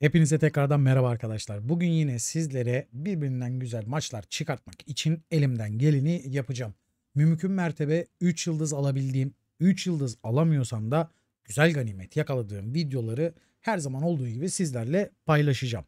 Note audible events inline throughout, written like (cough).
Hepinize tekrardan merhaba arkadaşlar. Bugün yine sizlere birbirinden güzel maçlar çıkartmak için elimden geleni yapacağım. Mümkün mertebe 3 yıldız alabildiğim, 3 yıldız alamıyorsam da güzel ganimet yakaladığım videoları her zaman olduğu gibi sizlerle paylaşacağım.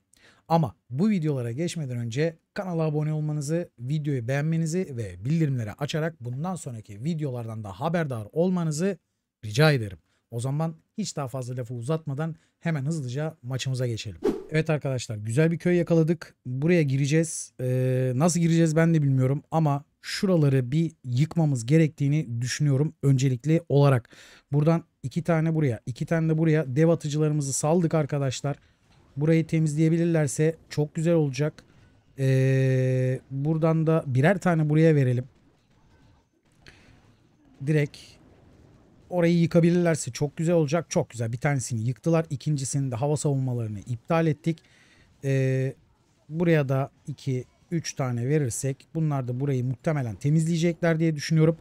Ama bu videolara geçmeden önce kanala abone olmanızı, videoyu beğenmenizi ve bildirimleri açarak bundan sonraki videolardan da haberdar olmanızı rica ederim. O zaman hiç daha fazla lafı uzatmadan hemen hızlıca maçımıza geçelim. Evet arkadaşlar güzel bir köy yakaladık. Buraya gireceğiz. Ee, nasıl gireceğiz ben de bilmiyorum ama şuraları bir yıkmamız gerektiğini düşünüyorum öncelikli olarak. Buradan iki tane buraya iki tane de buraya dev atıcılarımızı saldık arkadaşlar. Burayı temizleyebilirlerse çok güzel olacak. Ee, buradan da birer tane buraya verelim. Direkt orayı yıkabilirlerse çok güzel olacak. Çok güzel. Bir tanesini yıktılar. İkincisini de hava savunmalarını iptal ettik. Ee, buraya da 2 3 tane verirsek bunlar da burayı muhtemelen temizleyecekler diye düşünüyorum.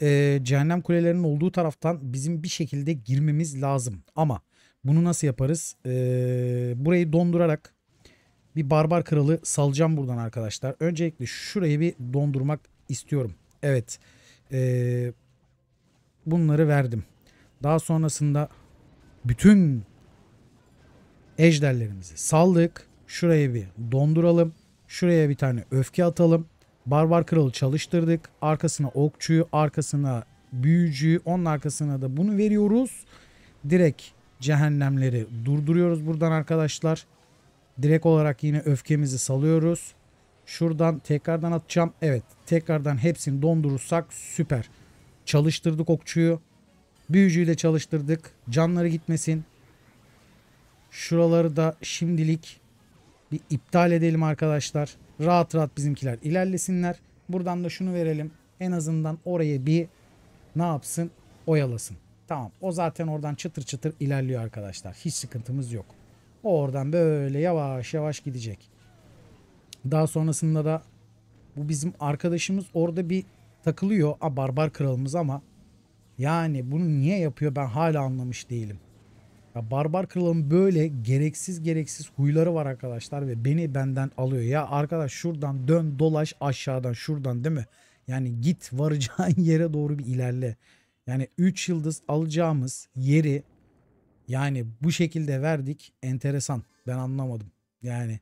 Ee, cehennem kulelerinin olduğu taraftan bizim bir şekilde girmemiz lazım. Ama bunu nasıl yaparız? Ee, burayı dondurarak bir barbar kralı salacağım buradan arkadaşlar. Öncelikle şurayı bir dondurmak istiyorum. Evet. Eee bunları verdim. Daha sonrasında bütün ejderlerimizi saldık. Şuraya bir donduralım. Şuraya bir tane öfke atalım. Barbar kralı çalıştırdık. Arkasına okçuyu, arkasına büyücüyü, onun arkasına da bunu veriyoruz. Direkt cehennemleri durduruyoruz buradan arkadaşlar. Direkt olarak yine öfkemizi salıyoruz. Şuradan tekrardan atacağım. Evet tekrardan hepsini dondurursak süper. Çalıştırdık okçuyu. Büyücüyü de çalıştırdık. Canları gitmesin. Şuraları da şimdilik bir iptal edelim arkadaşlar. Rahat rahat bizimkiler ilerlesinler. Buradan da şunu verelim. En azından oraya bir ne yapsın? Oyalasın. Tamam. O zaten oradan çıtır çıtır ilerliyor arkadaşlar. Hiç sıkıntımız yok. O oradan böyle yavaş yavaş gidecek. Daha sonrasında da bu bizim arkadaşımız orada bir takılıyor a barbar kralımız ama yani bunu niye yapıyor ben hala anlamış değilim. Ya barbar kralın böyle gereksiz gereksiz huyları var arkadaşlar ve beni benden alıyor. Ya arkadaş şuradan dön dolaş aşağıdan şuradan değil mi? Yani git varacağın (laughs) yere doğru bir ilerle. Yani 3 yıldız alacağımız yeri yani bu şekilde verdik. Enteresan. Ben anlamadım. Yani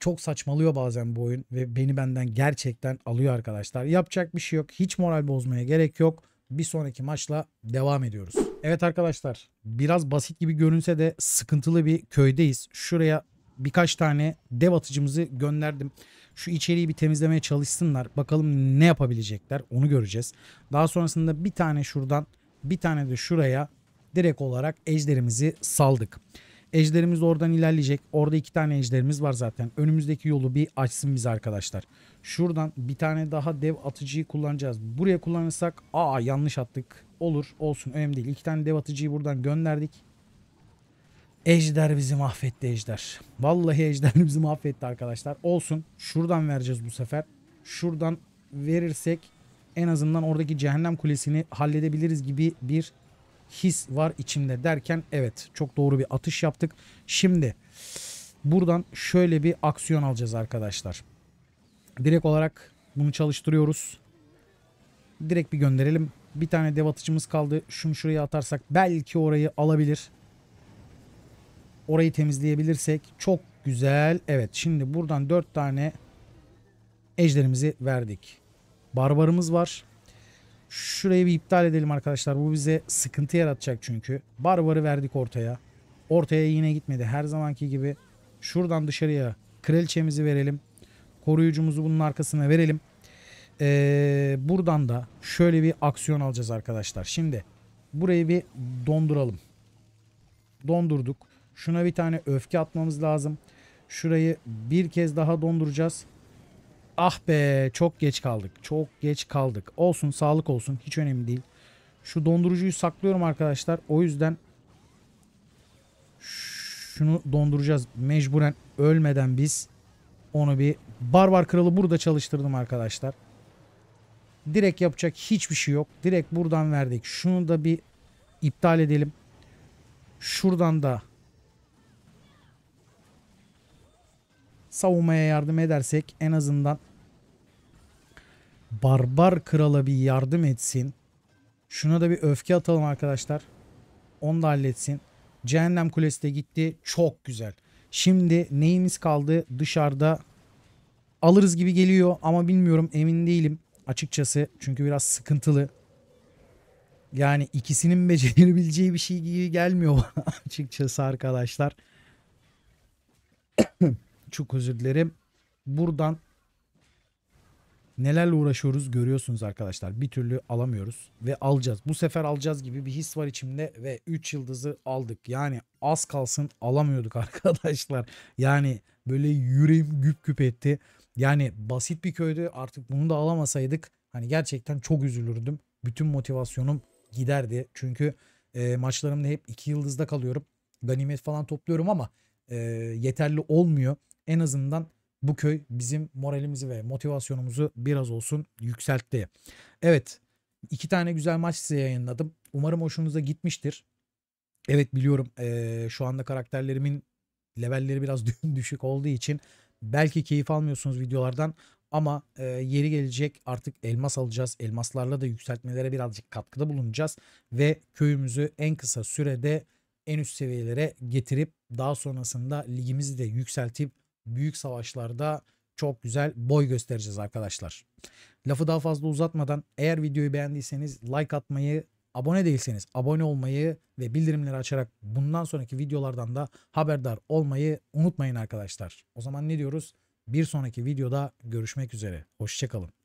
çok saçmalıyor bazen bu oyun ve beni benden gerçekten alıyor arkadaşlar. Yapacak bir şey yok. Hiç moral bozmaya gerek yok. Bir sonraki maçla devam ediyoruz. Evet arkadaşlar biraz basit gibi görünse de sıkıntılı bir köydeyiz. Şuraya birkaç tane dev atıcımızı gönderdim. Şu içeriği bir temizlemeye çalışsınlar. Bakalım ne yapabilecekler onu göreceğiz. Daha sonrasında bir tane şuradan bir tane de şuraya direkt olarak ejderimizi saldık. Ejderimiz oradan ilerleyecek. Orada iki tane ejderimiz var zaten. Önümüzdeki yolu bir açsın bize arkadaşlar. Şuradan bir tane daha dev atıcıyı kullanacağız. Buraya kullanırsak aa yanlış attık. Olur olsun önemli değil. İki tane dev atıcıyı buradan gönderdik. Ejder bizi mahvetti Ejder. Vallahi Ejder bizi mahvetti arkadaşlar. Olsun şuradan vereceğiz bu sefer. Şuradan verirsek en azından oradaki cehennem kulesini halledebiliriz gibi bir his var içimde derken evet çok doğru bir atış yaptık. Şimdi buradan şöyle bir aksiyon alacağız arkadaşlar. Direkt olarak bunu çalıştırıyoruz. Direkt bir gönderelim. Bir tane dev atıcımız kaldı. Şunu şuraya atarsak belki orayı alabilir. Orayı temizleyebilirsek çok güzel. Evet şimdi buradan 4 tane ejderimizi verdik. Barbarımız var. Şurayı bir iptal edelim arkadaşlar. Bu bize sıkıntı yaratacak çünkü. Barbarı verdik ortaya. Ortaya yine gitmedi. Her zamanki gibi şuradan dışarıya kraliçemizi verelim. Koruyucumuzu bunun arkasına verelim. Ee, buradan da şöyle bir aksiyon alacağız arkadaşlar. Şimdi burayı bir donduralım. Dondurduk. Şuna bir tane öfke atmamız lazım. Şurayı bir kez daha donduracağız. Ah be çok geç kaldık. Çok geç kaldık. Olsun sağlık olsun. Hiç önemli değil. Şu dondurucuyu saklıyorum arkadaşlar. O yüzden şunu donduracağız. Mecburen ölmeden biz onu bir barbar kralı burada çalıştırdım arkadaşlar. Direkt yapacak hiçbir şey yok. Direkt buradan verdik. Şunu da bir iptal edelim. Şuradan da savunmaya yardım edersek en azından barbar krala bir yardım etsin. Şuna da bir öfke atalım arkadaşlar. Onu da halletsin. Cehennem kulesi de gitti. Çok güzel. Şimdi neyimiz kaldı dışarıda? Alırız gibi geliyor ama bilmiyorum emin değilim açıkçası. Çünkü biraz sıkıntılı. Yani ikisinin (laughs) becerebileceği bir şey gibi gelmiyor bana (laughs) açıkçası arkadaşlar. (coughs) Çok özür dilerim. Buradan Nelerle uğraşıyoruz görüyorsunuz arkadaşlar. Bir türlü alamıyoruz ve alacağız. Bu sefer alacağız gibi bir his var içimde ve 3 yıldızı aldık. Yani az kalsın alamıyorduk (laughs) arkadaşlar. Yani böyle yüreğim güp güp etti. Yani basit bir köyde artık bunu da alamasaydık hani gerçekten çok üzülürdüm. Bütün motivasyonum giderdi. Çünkü e, maçlarımda hep 2 yıldızda kalıyorum. Ganimet falan topluyorum ama e, yeterli olmuyor. En azından bu köy bizim moralimizi ve motivasyonumuzu biraz olsun yükseltti. Evet iki tane güzel maç size yayınladım. Umarım hoşunuza gitmiştir. Evet biliyorum ee, şu anda karakterlerimin levelleri biraz (laughs) düşük olduğu için belki keyif almıyorsunuz videolardan ama e, yeri gelecek artık elmas alacağız. Elmaslarla da yükseltmelere birazcık katkıda bulunacağız ve köyümüzü en kısa sürede en üst seviyelere getirip daha sonrasında ligimizi de yükseltip büyük savaşlarda çok güzel boy göstereceğiz arkadaşlar. Lafı daha fazla uzatmadan eğer videoyu beğendiyseniz like atmayı, abone değilseniz abone olmayı ve bildirimleri açarak bundan sonraki videolardan da haberdar olmayı unutmayın arkadaşlar. O zaman ne diyoruz? Bir sonraki videoda görüşmek üzere. Hoşçakalın.